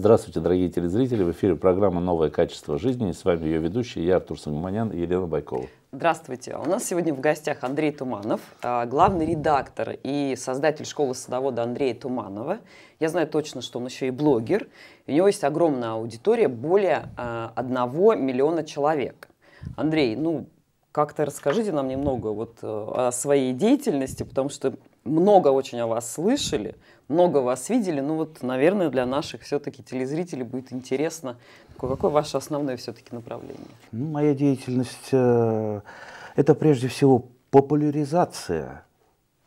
Здравствуйте, дорогие телезрители. В эфире программа «Новое качество жизни». И с вами ее ведущие, я Артур Сангманян и Елена Байкова. Здравствуйте. У нас сегодня в гостях Андрей Туманов, а, главный редактор и создатель школы садовода Андрея Туманова. Я знаю точно, что он еще и блогер. У него есть огромная аудитория, более а, одного миллиона человек. Андрей, ну, как-то расскажите нам немного вот э, о своей деятельности, потому что много очень о вас слышали, много вас видели. Ну вот, наверное, для наших все-таки телезрителей будет интересно, какое, какое ваше основное все-таки направление? Ну, моя деятельность э, – это прежде всего популяризация.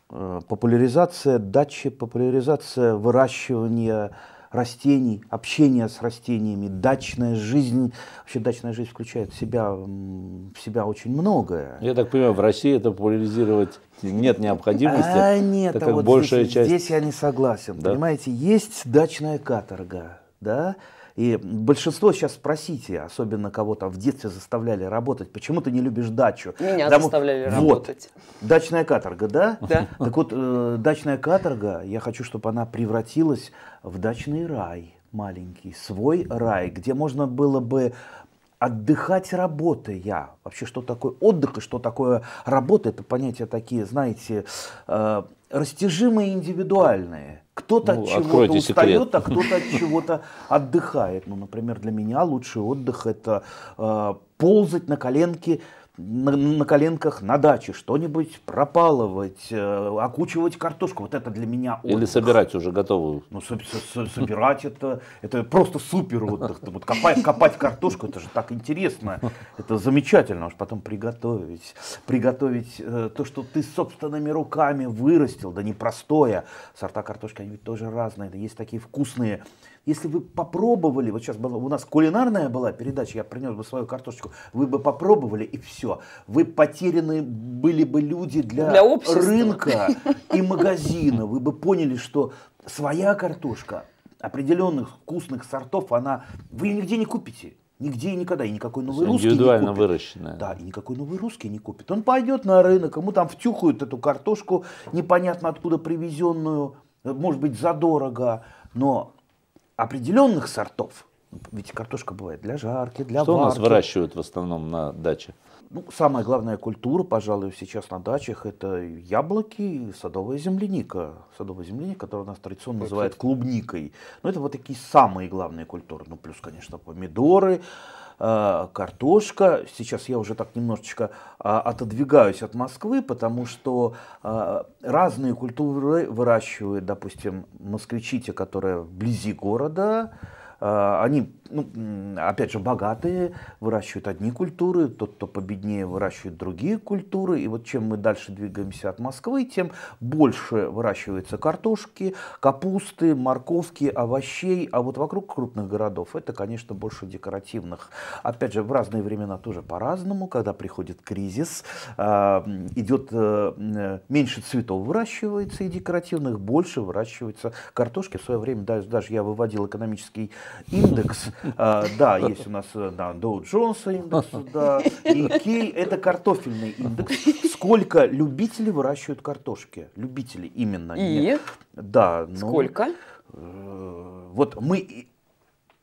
Э, популяризация дачи, популяризация выращивания растений, общение с растениями, дачная жизнь. Вообще дачная жизнь включает в себя, в себя очень многое. Я так понимаю, в России это популяризировать нет необходимости. А нет, так а как вот большая здесь, часть... здесь я не согласен. Да? Понимаете, есть дачная каторга, да, и большинство сейчас спросите, особенно кого там в детстве заставляли работать, почему ты не любишь дачу? Меня Дому... заставляли вот. работать. Дачная каторга, да? Да. Так вот, э, дачная каторга, я хочу, чтобы она превратилась в дачный рай маленький, свой рай, где можно было бы отдыхать работая. Вообще, что такое отдых и что такое работа, это понятия такие, знаете, э, растяжимые индивидуальные. Кто-то ну, от чего-то устает, секрет. а кто-то от чего-то отдыхает. Ну, например, для меня лучший отдых – это э, ползать на коленке на, на коленках на даче что-нибудь пропалывать, э, окучивать картошку. Вот это для меня отдых. Или собирать уже готовую. Ну, со, со, собирать это, это просто супер отдых. Вот копать, копать картошку, это же так интересно. Это замечательно, уж потом приготовить. Приготовить э, то, что ты собственными руками вырастил, да непростое. Сорта картошки, они ведь тоже разные. Да есть такие вкусные если вы попробовали, вот сейчас была, у нас кулинарная была передача, я принес бы свою картошечку, вы бы попробовали и все. Вы потеряны были бы люди для, для рынка и магазина. Вы бы поняли, что своя картошка определенных вкусных сортов, она вы ее нигде не купите. Нигде и никогда. И никакой новый русский не купит. выращенная. Да, и никакой новый русский не купит. Он пойдет на рынок, ему там втюхают эту картошку, непонятно откуда привезенную, может быть, задорого, но определенных сортов. Ну, ведь картошка бывает для жарки, для Что варки. у нас выращивают в основном на даче? Ну, самая главная культура, пожалуй, сейчас на дачах – это яблоки и садовая земляника. Садовая земляника, которую у нас традиционно называют клубникой. Но ну, это вот такие самые главные культуры. Ну, плюс, конечно, помидоры, Э, картошка. Сейчас я уже так немножечко а, отодвигаюсь от Москвы, потому что а, разные культуры выращивают, допустим, москвичи, те, которые вблизи города, а, они ну, опять же, богатые выращивают одни культуры, тот, кто победнее, выращивает другие культуры. И вот чем мы дальше двигаемся от Москвы, тем больше выращивается картошки, капусты, морковки, овощей. А вот вокруг крупных городов это, конечно, больше декоративных. Опять же, в разные времена тоже по-разному. Когда приходит кризис, а, идет э, меньше цветов выращивается и декоративных, больше выращивается картошки. В свое время даже, даже я выводил экономический индекс а, да, есть у нас э, да, Доу Джонса индекс, да, и Кей – это картофельный индекс. Сколько любителей выращивают картошки? Любители именно. И? Да. Ну, Сколько? Э, вот мы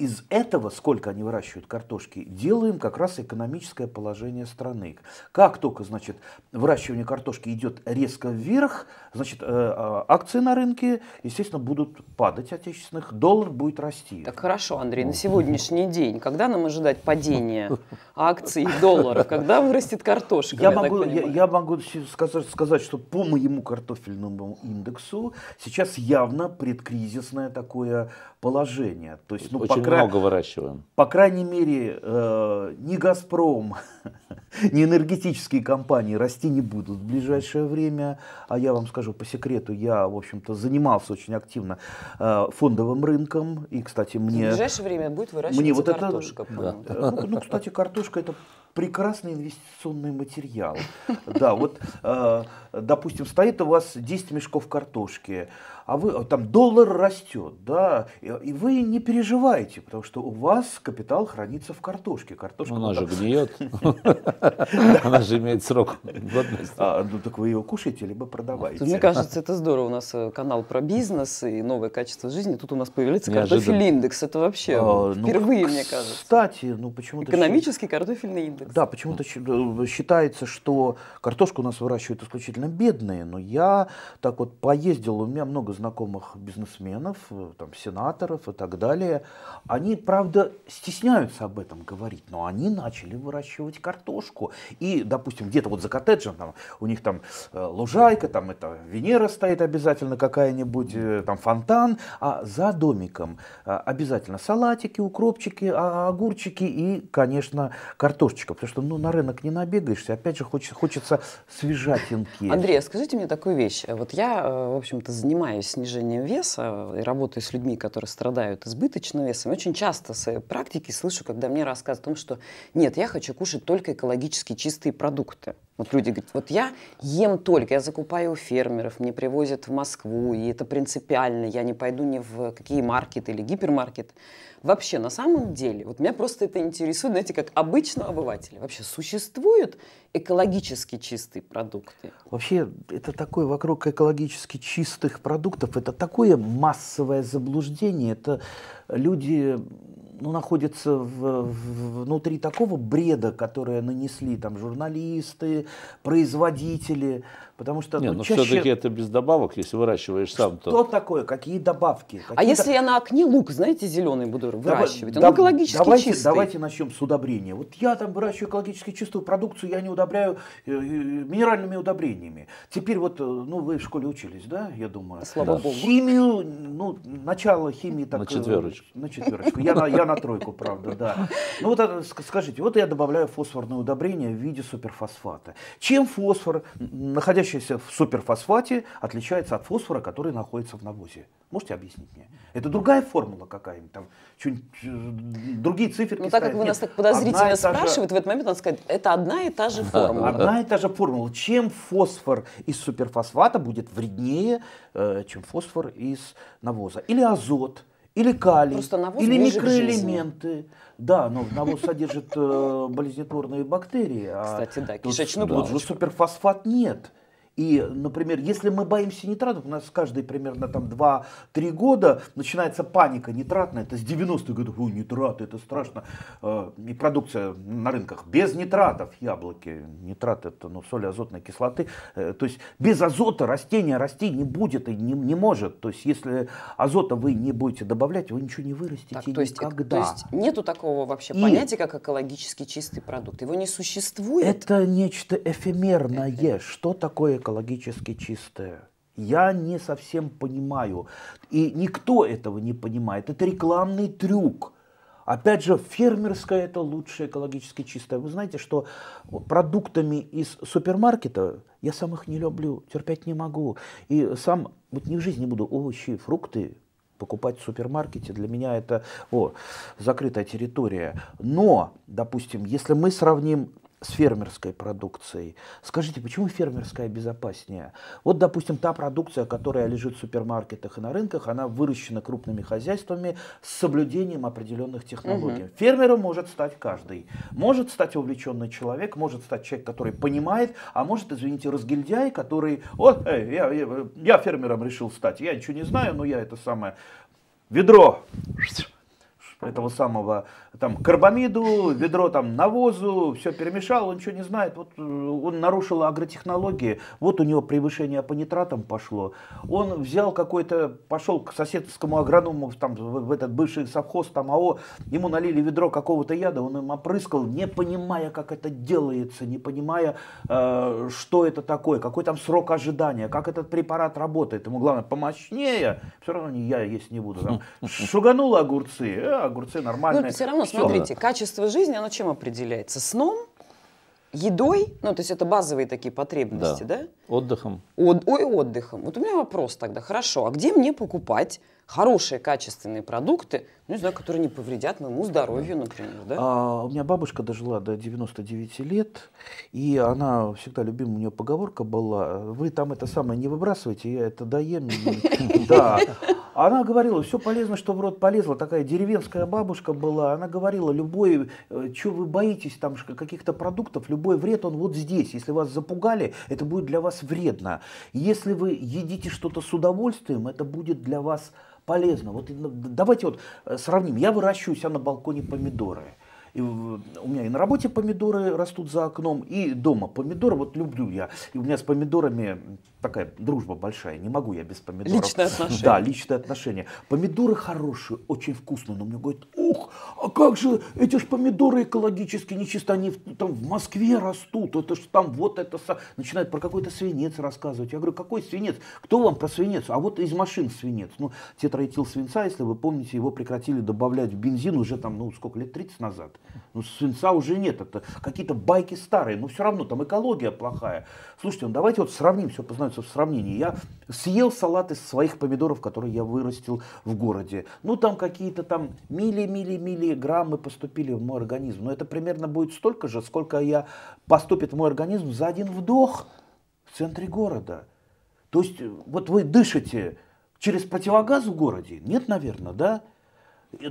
из этого, сколько они выращивают картошки, делаем как раз экономическое положение страны. Как только, значит, выращивание картошки идет резко вверх, значит, э, э, акции на рынке, естественно, будут падать отечественных, доллар будет расти. Так хорошо, Андрей, на ну. сегодняшний день, когда нам ожидать падения акций и долларов, когда вырастет картошка? Я, я могу, я, я могу сказать, сказать, что по моему картофельному индексу сейчас явно предкризисное такое положение. То есть, ну, Очень пока кра... много выращиваем. По крайней мере, э, ни «Газпром», ни энергетические компании расти не будут в ближайшее время. А я вам скажу по секрету, я, в общем-то, занимался очень активно э, фондовым рынком. И, кстати, мне... В ближайшее время будет выращиваться мне вот картошка. Это... Да. Ну, ну, кстати, картошка – это прекрасный инвестиционный материал. Да, вот, э, допустим, стоит у вас 10 мешков картошки, а вы а там доллар растет, да, и вы не переживаете, потому что у вас капитал хранится в картошке. Картошка она же гниет, она же имеет срок годности. А, ну так вы ее кушаете, либо продаваете. Мне кажется, это здорово. У нас э, канал про бизнес и новое качество жизни. Тут у нас появляется картофель индекс. Это вообще а, ну, впервые, мне кажется. Кстати, ну почему-то... Экономический картофельный индекс. Да, почему-то э, считается, что картошку у нас выращивают исключительно бедные, но я так вот поездил, у меня много знакомых бизнесменов, э, там, сенаторов и так далее. Они, правда, стесняются об этом говорить, но они начали выращивать картошку. И, допустим, где-то вот за коттеджем, там, у них там э, лужайка, там это Венера стоит обязательно какая-нибудь, э, там фонтан, а за домиком обязательно салатики, укропчики, а, огурчики и, конечно, картошечка, потому что ну, на рынок не набегаешься, опять же хочется, хочется свежатинки. Андрей, а скажите мне такую вещь. Вот я, в общем-то, занимаюсь снижением веса э, и работая с людьми, которые страдают избыточным весом, очень часто с э, практики слышу, когда мне рассказывают о том, что нет, я хочу кушать только экологически чистые продукты. Вот люди говорят, вот я ем только, я закупаю у фермеров, мне привозят в Москву, и это принципиально, я не пойду ни в какие маркеты или гипермаркет. Вообще, на самом деле, вот меня просто это интересует, знаете, как обычного обывателя. Вообще, существуют экологически чистые продукты? Вообще, это такое вокруг экологически чистых продуктов, это такое массовое заблуждение, это люди ну, находится в, в, внутри такого бреда, которое нанесли там журналисты, производители, Потому что, Нет, ну, но ну, чаще... все-таки это без добавок, если выращиваешь сам, что то... Что такое? Какие добавки? А Какие а если я на окне лук, знаете, зеленый буду выращивать? Дав... Он экологически давайте, чистый. Давайте начнем с удобрения. Вот я там выращиваю экологически чистую продукцию, я не удобряю э, э, минеральными удобрениями. Теперь вот, э, ну, вы в школе учились, да, я думаю? Слава да. богу. Химию, ну, начало химии так... На четверочку. На четверочку. Я на, я на тройку, правда, да. Ну, вот скажите, вот я добавляю фосфорное удобрение в виде суперфосфата. Чем фосфор, находящийся находящийся в суперфосфате, отличается от фосфора, который находится в навозе? Можете объяснить мне? Это другая формула какая-нибудь, там, э, другие циферки. Ну, так как вы нас так подозрительно спрашиваете, в этот момент надо сказать, это одна и та же формула. Одна и та же формула. Чем фосфор из суперфосфата будет вреднее, э, чем фосфор из навоза? Или азот? или калий, или микроэлементы. Да, но навоз содержит э, болезнетворные бактерии. А Кстати, да, кишечную тут, тут же суперфосфат нет. И, например, если мы боимся нитратов, у нас каждые примерно там 2-3 года начинается паника нитратная, это с 90-х годов, ой, нитраты, это страшно. Э, и продукция на рынках без нитратов, яблоки, нитрат это ну, соль азотной кислоты, э, то есть без азота растение расти не будет и не, не может. То есть если азота вы не будете добавлять, вы ничего не вырастите так, то есть, э, никогда. То есть нету такого вообще и понятия, как экологически чистый продукт, его не существует? Это нечто эфемерное, эфемерное. что такое экология? экологически чистая. Я не совсем понимаю. И никто этого не понимает. Это рекламный трюк. Опять же, фермерская это лучше экологически чистая. Вы знаете, что продуктами из супермаркета я сам их не люблю, терпеть не могу. И сам вот ни в жизни буду овощи, фрукты покупать в супермаркете. Для меня это о, закрытая территория. Но, допустим, если мы сравним с фермерской продукцией. Скажите, почему фермерская безопаснее? Вот, допустим, та продукция, которая лежит в супермаркетах и на рынках, она выращена крупными хозяйствами с соблюдением определенных технологий. Угу. Фермером может стать каждый. Может стать увлеченный человек, может стать человек, который понимает, а может, извините, разгильдяй, который, вот, эй, я, я, я фермером решил стать, я ничего не знаю, но я это самое ведро Типа, этого самого, там, карбамиду, ведро там навозу, все перемешал, он что не знает, вот э, он нарушил агротехнологии, вот у него превышение по нитратам пошло, он взял какой-то, пошел к соседскому агроному, там, в этот бывший совхоз, там, АО, ему налили ведро какого-то яда, он им опрыскал, не понимая, как это делается, не понимая, э, что это такое, какой там срок ожидания, как этот препарат работает, ему главное помощнее, все равно я есть не буду, там, шугануло огурцы, э, огурцы ну, нормальные. Ну, все равно, все. смотрите, качество жизни, оно чем определяется? Сном, едой, ну, то есть это базовые такие потребности, да? да? Отдыхом. От, ой, отдыхом. Вот у меня вопрос тогда, хорошо, а где мне покупать хорошие качественные продукты, ну, не знаю, которые не повредят моему здоровью, например, да? А, у меня бабушка дожила до 99 лет, и она всегда любимая, у нее поговорка была, вы там это самое не выбрасывайте, я это доем. Да. Она говорила, все полезно, что в рот полезло. Такая деревенская бабушка была. Она говорила, любой, э, что вы боитесь там каких-то продуктов, любой вред, он вот здесь. Если вас запугали, это будет для вас вредно. Если вы едите что-то с удовольствием, это будет для вас полезно. Вот ну, давайте вот э, сравним. Я выращиваю себя а на балконе помидоры. И у меня и на работе помидоры растут за окном, и дома помидоры. Вот люблю я. И у меня с помидорами такая дружба большая. Не могу я без помидоров. Личные отношения. Да, личные отношения. Помидоры хорошие, очень вкусные. Но мне говорят, ух, а как же эти же помидоры экологически нечисто, они там в Москве растут. Это же там вот это... Начинает про какой-то свинец рассказывать. Я говорю, какой свинец? Кто вам про свинец? А вот из машин свинец. Ну, тетраэтил свинца, если вы помните, его прекратили добавлять в бензин уже там, ну, сколько лет, 30 назад. Ну, сельца уже нет, это какие-то байки старые, но все равно там экология плохая. Слушайте, ну давайте вот сравним, все познается в сравнении. Я съел салат из своих помидоров, которые я вырастил в городе. Ну, там какие-то там мили-мили-миллиграммы поступили в мой организм. Но это примерно будет столько же, сколько я поступит в мой организм за один вдох в центре города. То есть э, вот вы дышите через противогаз в городе? Нет, наверное, да?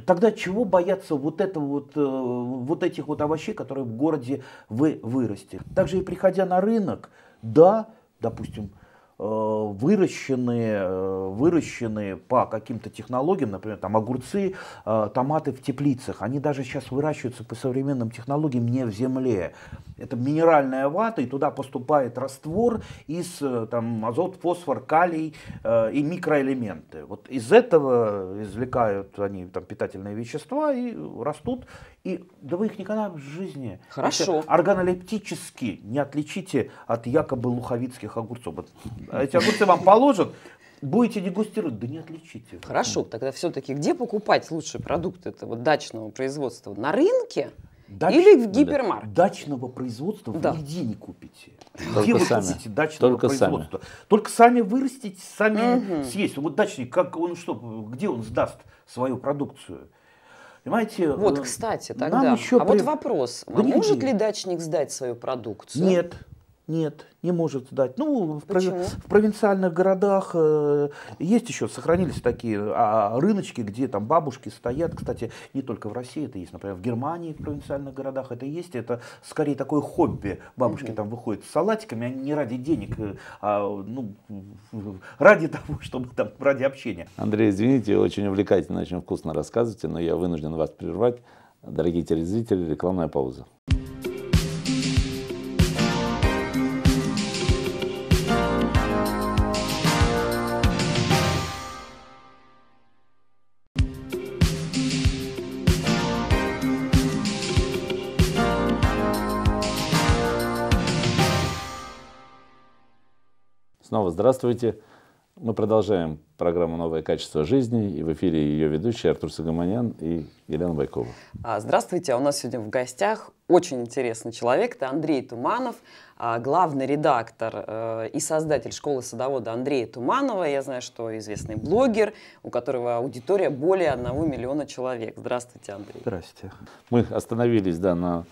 Тогда чего бояться вот, этого вот, э, вот этих вот овощей, которые в городе вы вырастили? Также и приходя на рынок, да, допустим, э, выращенные, э, выращенные по каким-то технологиям, например, там огурцы, томаты в теплицах, они даже сейчас выращиваются по современным технологиям не в земле, это минеральная вата, и туда поступает раствор из э, там, азот, фосфор, калий э, и микроэлементы. Вот из этого извлекают они там, питательные вещества и растут. И да вы их никогда в жизни Хорошо. органолептически не отличите от якобы луховицких огурцов. Эти огурцы вам положат, Будете дегустировать, да не отличите. Хорошо, тогда все-таки где покупать лучшие продукты этого дачного производства? На рынке? Дач... Или в гипермаркет. Дачного производства да. вы нигде не купите. Только где вы сами. купите дачного Только производства? Сами. Только сами вырастить, сами угу. съесть. Вот дачник, как он что, где он сдаст свою продукцию? Понимаете? Вот, э, кстати, тогда. Нам еще а при... вот вопрос. Да может ли дачник сдать свою продукцию? Нет. Нет, не может сдать. Ну, Почему? в, провинциальных городах э, есть еще, сохранились такие а, рыночки, где там бабушки стоят. Кстати, не только в России это есть, например, в Германии в провинциальных городах это есть. Это скорее такое хобби. Бабушки угу. там выходят с салатиками, они не ради денег, э, а ну, ради того, чтобы там, ради общения. Андрей, извините, очень увлекательно, очень вкусно рассказываете, но я вынужден вас прервать. Дорогие телезрители, рекламная пауза. Здравствуйте. Мы продолжаем программу «Новое качество жизни» и в эфире ее ведущие Артур Сагаманян и Елена Байкова. А, здравствуйте, а у нас сегодня в гостях очень интересный человек, это Андрей Туманов, а, главный редактор э, и создатель школы садовода Андрея Туманова. Я знаю, что известный блогер, у которого аудитория более одного миллиона человек. Здравствуйте, Андрей. Здравствуйте. Мы остановились да, на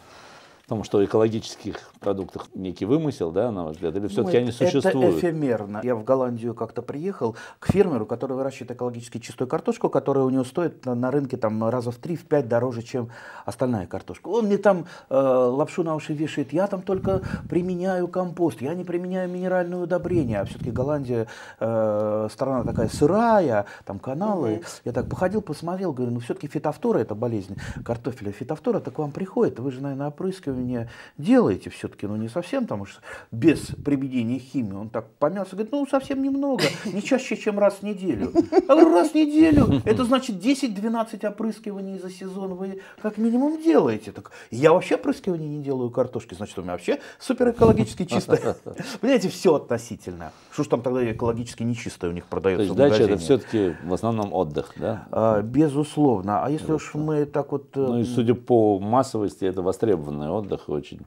том, что экологических продуктах некий вымысел, да, на ваш взгляд, или все-таки ну, они существуют? Это эфемерно. Я в Голландию как-то приехал к фермеру, который выращивает экологически чистую картошку, которая у него стоит на, на рынке там раза в три, в пять дороже, чем остальная картошка. Он мне там э, лапшу на уши вешает, я там только применяю компост, я не применяю минеральное удобрение, а все-таки Голландия э, страна такая сырая, там каналы. Mm -hmm. Я так походил, посмотрел, говорю, ну все-таки фитофтора это болезнь картофеля, фитофтора так к вам приходит, вы же, наверное, опрыскиваете использования делаете все-таки, ну не совсем, потому что без применения химии он так помялся, говорит, ну совсем немного, не чаще, чем раз в неделю. А раз в неделю, это значит 10-12 опрыскиваний за сезон вы как минимум делаете. Так я вообще опрыскиваний не делаю картошки, значит у меня вообще супер экологически чистая. Понимаете, все относительно. Что ж там тогда экологически нечистое у них продается То есть дача это все-таки в основном отдых, да? А, безусловно. А если уж мы так вот... Ну и э, судя по массовости, это востребованный отдых отдых очень.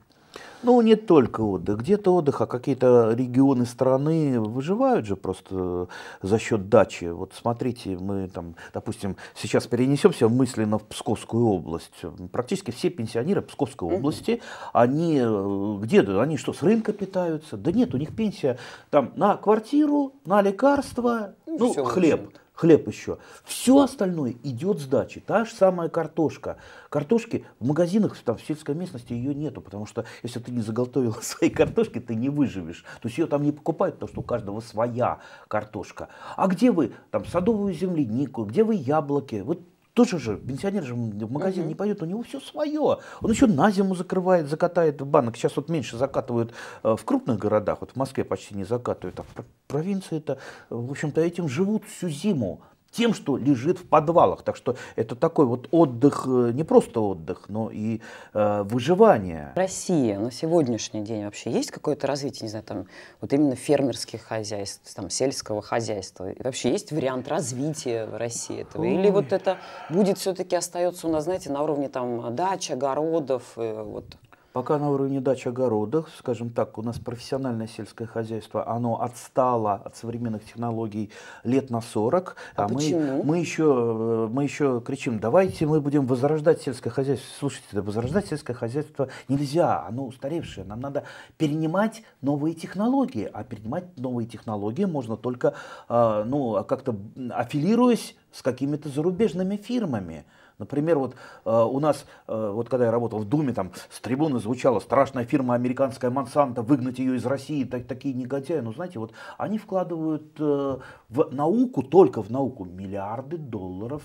Ну, не только отдых. Где-то отдых, а какие-то регионы страны выживают же просто за счет дачи. Вот смотрите, мы там, допустим, сейчас перенесемся мысленно в Псковскую область. Практически все пенсионеры Псковской области, они э, где Они что, с рынка питаются? Да нет, у них пенсия там на квартиру, на лекарства, ну, ну хлеб. Очень хлеб еще. Все остальное идет сдачи дачи. Та же самая картошка. Картошки в магазинах, там, в сельской местности ее нету, потому что если ты не заготовил свои картошки, ты не выживешь. То есть ее там не покупают, потому что у каждого своя картошка. А где вы там садовую землянику, где вы яблоки? Вот тоже же пенсионер же в магазин угу. не пойдет, у него все свое. Он еще на зиму закрывает, закатает в банок. Сейчас вот меньше закатывают э, в крупных городах, вот в Москве почти не закатывают, а в провинции это, э, в общем-то, этим живут всю зиму тем, что лежит в подвалах. Так что это такой вот отдых, э, не просто отдых, но и э, выживание. Россия на сегодняшний день вообще есть какое-то развитие, не знаю, там вот именно фермерских хозяйств, там сельского хозяйства? И вообще есть вариант развития в России этого? Ой. Или вот это будет все-таки остается у нас, знаете, на уровне там дач, огородов, э, вот Пока на уровне дач-огородах, скажем так, у нас профессиональное сельское хозяйство, оно отстало от современных технологий лет на 40. А, а мы, мы, еще, э, мы еще кричим, давайте мы будем возрождать сельское хозяйство. Слушайте, да возрождать сельское хозяйство нельзя, оно устаревшее. Нам надо перенимать новые технологии. А перенимать новые технологии можно только э, ну, как-то аффилируясь с какими-то зарубежными фирмами. Например, вот э, у нас, э, вот когда я работал в Думе, там с трибуны звучала страшная фирма американская Монсанто, выгнать ее из России, так, такие негодяи. Но ну, знаете, вот они вкладывают э, в науку, только в науку, миллиарды долларов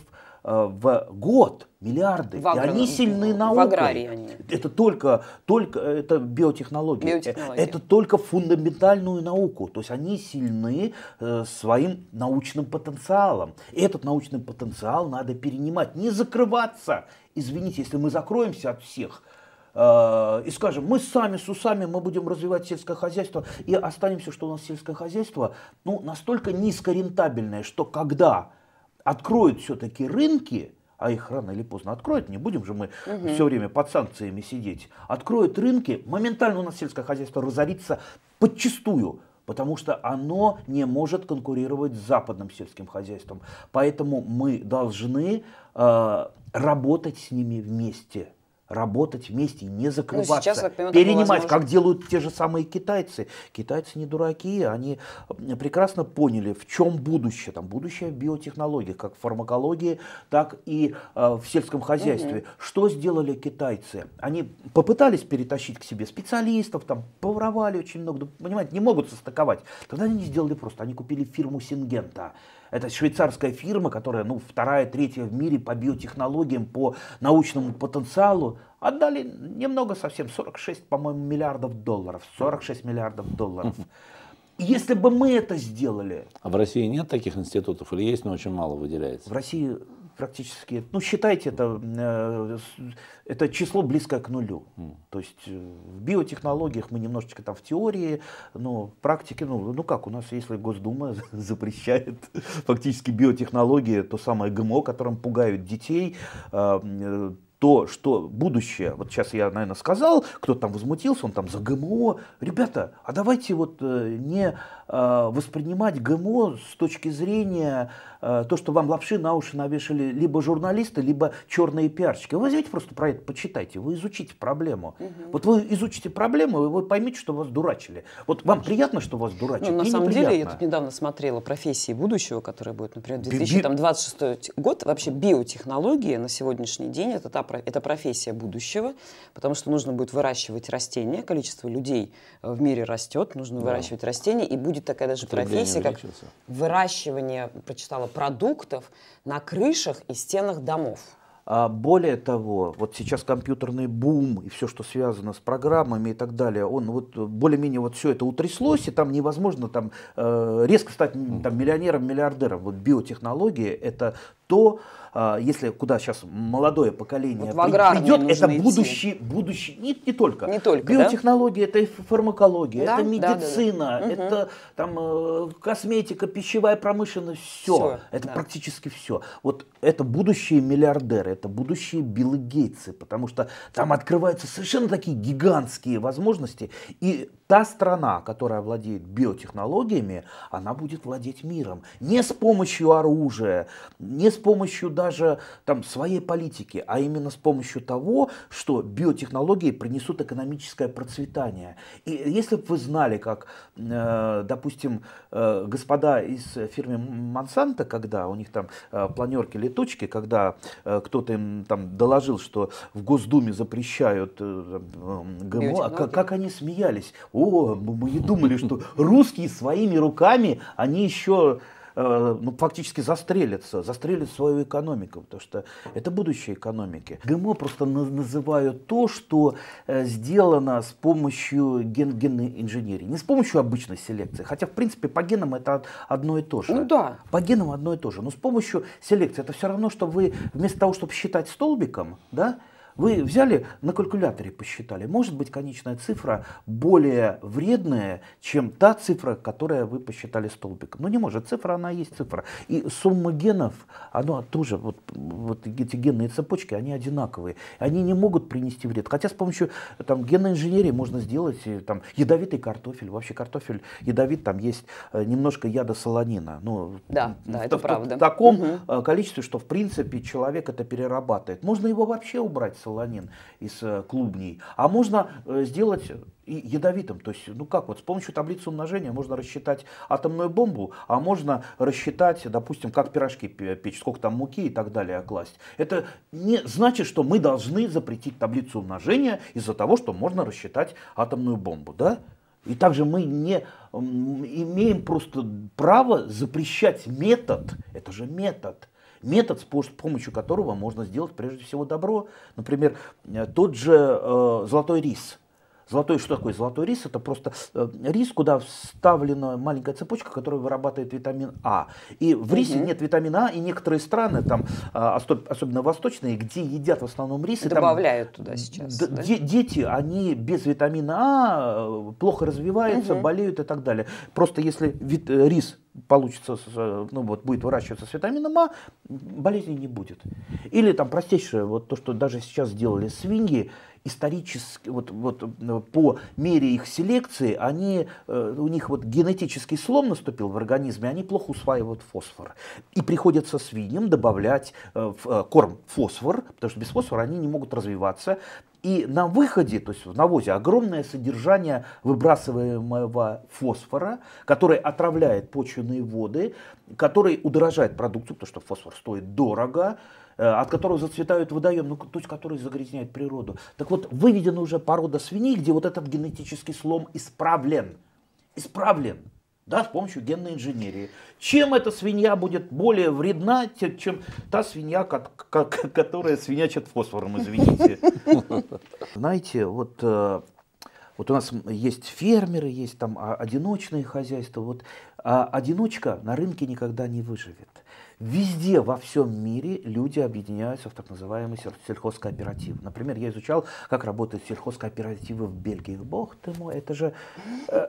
Э, в год миллиарды. В агрон... И они сильны наукой. Это только, только это биотехнологии. биотехнологии. Это только фундаментальную науку. То есть они сильны э, своим научным потенциалом. Этот научный потенциал надо перенимать, не закрываться. Извините, если мы закроемся от всех, э, и скажем, мы сами с усами, мы будем развивать сельское хозяйство и останемся, что у нас сельское хозяйство ну, настолько низкорентабельное, что когда откроют все-таки рынки, а их рано или поздно откроют, не будем же мы угу. все время под санкциями сидеть, откроют рынки, моментально у нас сельское хозяйство разорится подчастую, потому что оно не может конкурировать с западным сельским хозяйством. Поэтому мы должны э, работать с ними вместе работать вместе, ну, и не закрываться, ну, сейчас, понимаю, перенимать, как делают те же самые китайцы. Китайцы не дураки, они прекрасно поняли, в чем будущее. Там будущее в биотехнологиях, как в фармакологии, так и э, в сельском хозяйстве. Угу. Что сделали китайцы? Они попытались перетащить к себе специалистов, там поворовали очень много, понимаете, не могут состыковать. Тогда они не сделали просто, они купили фирму Сингента. Это швейцарская фирма, которая, ну, вторая, третья в мире по биотехнологиям, по научному потенциалу. Отдали немного совсем, 46, по-моему, миллиардов долларов. 46 миллиардов долларов. Если бы мы это сделали. А в России нет таких институтов или есть, но очень мало выделяется? В России практически, ну считайте это, э, это число близкое к нулю. То есть э, в биотехнологиях мы немножечко там в теории, но в практике, ну, ну как, у нас если Госдума запрещает фактически биотехнологии, то самое ГМО, которым пугают детей, э, то, что будущее, вот сейчас я, наверное, сказал, кто-то там возмутился, он там за ГМО. Ребята, а давайте вот э, не э, воспринимать ГМО с точки зрения э, то, что вам лапши на уши навешали либо журналисты, либо черные пиарщики. Вы возьмите просто про это, почитайте, вы изучите проблему. Угу. Вот вы изучите проблему, и вы поймете, что вас дурачили. Вот вам приятно, что вас дурачили? Ну, на самом деле, я тут недавно смотрела профессии будущего, которые будут, например, 2026 год. Вообще биотехнологии на сегодняшний день это та это профессия будущего, потому что нужно будет выращивать растения, количество людей э, в мире растет, нужно да. выращивать растения, и будет такая даже профессия, как выращивание, прочитала, продуктов на крышах и стенах домов. А, более того, вот сейчас компьютерный бум и все, что связано с программами и так далее, он вот более-менее вот все это утряслось, и там невозможно там э, резко стать там миллионером, миллиардером. Вот биотехнологии это то, а, если куда сейчас молодое поколение вот придет, это будущий, идти. будущий, не, не только. Не только Биотехнология, да? это фармакология, да? это медицина, да, да, да. это угу. там, э, косметика, пищевая промышленность, все. все это да. практически все. Вот это будущие миллиардеры, это будущие Биллы Гейтсы, потому что там открываются совершенно такие гигантские возможности. И та страна, которая владеет биотехнологиями, она будет владеть миром. Не с помощью оружия, не с с помощью даже там, своей политики, а именно с помощью того, что биотехнологии принесут экономическое процветание. И если бы вы знали, как, э, допустим, э, господа из фирмы Монсанто, когда у них там э, планерки летучки, когда кто-то им там доложил, что в Госдуме запрещают ГМО, а как, как они смеялись? О, мы не думали, что русские своими руками, они еще Э, ну, фактически застрелится, застрелит свою экономику, потому что это будущее экономики. ГМО просто называют то, что э, сделано с помощью ген генной инженерии, не с помощью обычной селекции, хотя, в принципе, по генам это одно и то же. Ну да. По генам одно и то же, но с помощью селекции это все равно, что вы вместо того, чтобы считать столбиком, да, вы взяли на калькуляторе посчитали. Может быть, конечная цифра более вредная, чем та цифра, которая вы посчитали столбиком. Но не может. Цифра, она есть цифра. И сумма генов, она тоже, вот, вот эти генные цепочки, они одинаковые. Они не могут принести вред. Хотя с помощью там, генной инженерии можно сделать э, там, ядовитый картофель. Вообще картофель ядовит, там есть э, немножко яда солонина. Но ну, да, в, да, это в, правда. В, таком угу. количестве, что в принципе человек это перерабатывает. Можно его вообще убрать солонин, из э, клубней, а можно э, сделать ядовитым. То есть, ну как вот, с помощью таблицы умножения можно рассчитать атомную бомбу, а можно рассчитать, допустим, как пирожки печь, сколько там муки и так далее класть. Это не значит, что мы должны запретить таблицу умножения из-за того, что можно рассчитать атомную бомбу, да? И также мы не имеем просто право запрещать метод, это же метод, метод, с помощью которого можно сделать прежде всего добро. Например, э, тот же э, золотой рис – Золотой, что такое золотой рис? Это просто э, рис, куда вставлена маленькая цепочка, которая вырабатывает витамин А. И в рисе нет витамина А, и некоторые страны, там, а, особенно восточные, где едят в основном рис. Добавляют там, туда сейчас. Да? Дети, они без витамина А э, плохо развиваются, угу. болеют и так далее. Просто если вит, э, рис получится, ну вот будет выращиваться с витамином А, болезни не будет. Или там простейшее, вот то, что даже сейчас сделали свиньи, исторически, вот, вот э, по мере их селекции, они, э, у них вот генетический слом наступил в организме, они плохо усваивают фосфор. И приходится свиньям добавлять в э, корм фосфор, потому что без фосфора они не могут развиваться. И на выходе, то есть в навозе, огромное содержание выбрасываемого фосфора, который отравляет почвенные воды, который удорожает продукцию, потому что фосфор стоит дорого, э, от которого зацветают водоем, ну, то есть который загрязняет природу. Так вот, выведена уже порода свиней, где вот этот генетический слом исправлен. Исправлен да, с помощью генной инженерии. Чем эта свинья будет более вредна, чем та свинья, которая свинячит фосфором, извините. Знаете, вот, э, вот у нас есть фермеры, есть там а, одиночные хозяйства. Вот а, одиночка на рынке никогда не выживет. Везде во всем мире люди объединяются в так называемый сельхозкооператив. Например, я изучал, как работают сельхозкооперативы в Бельгии. Бог ты мой, это же э,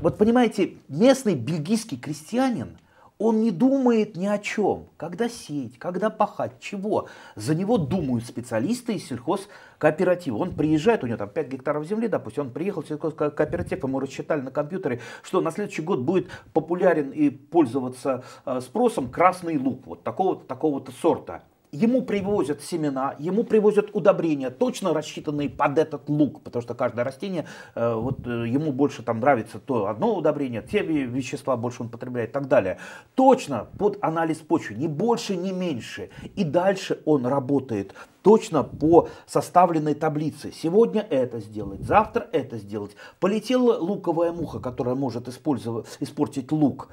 вот понимаете, местный бельгийский крестьянин, он не думает ни о чем, когда сеять, когда пахать, чего. За него думают специалисты из сельхозкооператива. Он приезжает, у него там 5 гектаров земли, допустим, он приехал в сельхозкооператив, ему рассчитали на компьютере, что на следующий год будет популярен и пользоваться э, спросом красный лук, вот такого-то такого сорта ему привозят семена, ему привозят удобрения, точно рассчитанные под этот лук, потому что каждое растение, э, вот э, ему больше там нравится то одно удобрение, те вещества больше он потребляет и так далее. Точно под анализ почвы, не больше, не меньше. И дальше он работает точно по составленной таблице. Сегодня это сделать, завтра это сделать. Полетела луковая муха, которая может использовать, испортить лук.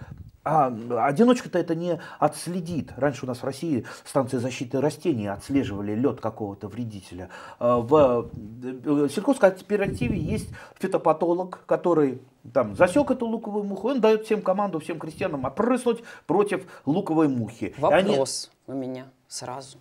А одиночка-то это не отследит. Раньше у нас в России станции защиты растений отслеживали лед какого-то вредителя. А, э, в сельхозкооперативе есть фитопатолог, который там засек эту луковую муху, он дает всем команду, всем крестьянам опрыснуть против луковой мухи. Вопрос они... у меня сразу.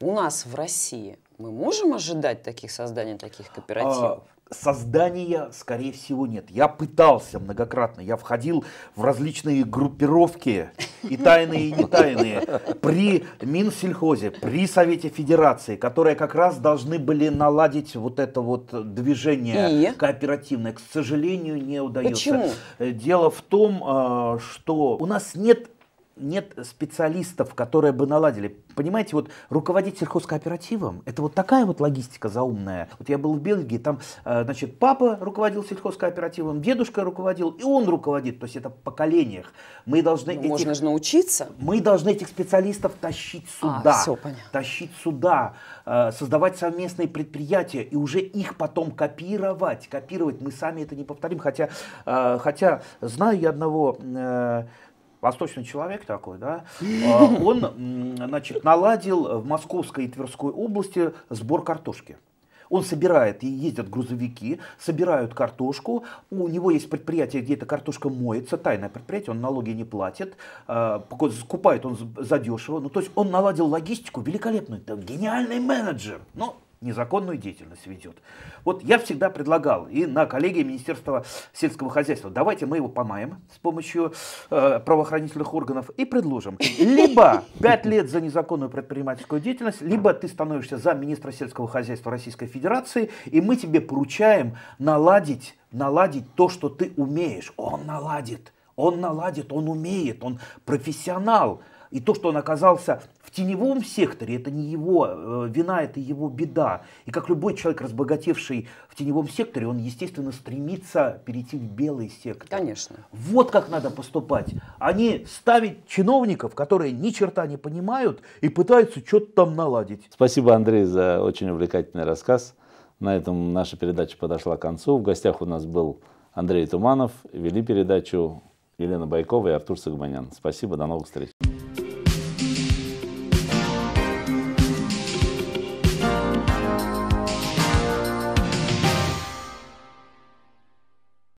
У нас в России мы можем ожидать таких созданий таких кооперативов? А создания, скорее всего, нет. Я пытался многократно, я входил в различные группировки, и тайные, и не тайные, при Минсельхозе, при Совете Федерации, которые как раз должны были наладить вот это вот движение и? кооперативное. К сожалению, не удается. Почему? Дело в том, э, что у нас нет нет специалистов, которые бы наладили. Понимаете, вот руководить сельхозкооперативом, это вот такая вот логистика заумная. Вот я был в Бельгии, там, э, значит, папа руководил сельхозкооперативом, дедушка руководил, и он руководит, то есть это в поколениях. Мы должны ну, этих, Можно же научиться. Мы должны этих специалистов тащить а, сюда. А, все понятно. Тащить сюда, э, создавать совместные предприятия и уже их потом копировать. Копировать мы сами это не повторим, хотя, э, хотя знаю я одного восточный человек такой, да, а, он значит, наладил в Московской и Тверской области сбор картошки. Он собирает, и ездят грузовики, собирают картошку. У него есть предприятие, где эта картошка моется, тайное предприятие, он налоги не платит, а, скупает он задешево. Ну, то есть он наладил логистику великолепную, это гениальный менеджер. Ну, незаконную деятельность ведет. Вот я всегда предлагал и на коллегии Министерства сельского хозяйства, давайте мы его помаем с помощью э, правоохранительных органов и предложим. Либо 5 лет за незаконную предпринимательскую деятельность, либо ты становишься за министра сельского хозяйства Российской Федерации, и мы тебе поручаем наладить, наладить то, что ты умеешь. Он наладит. Он наладит, он умеет, он профессионал. И то, что он оказался в теневом секторе, это не его э, вина, это его беда. И как любой человек, разбогатевший в теневом секторе, он, естественно, стремится перейти в белый сектор. Конечно. Вот как надо поступать. Они ставят чиновников, которые ни черта не понимают и пытаются что-то там наладить. Спасибо, Андрей, за очень увлекательный рассказ. На этом наша передача подошла к концу. В гостях у нас был Андрей Туманов. Вели передачу Елена Байкова и Артур Сагманян. Спасибо, до новых встреч.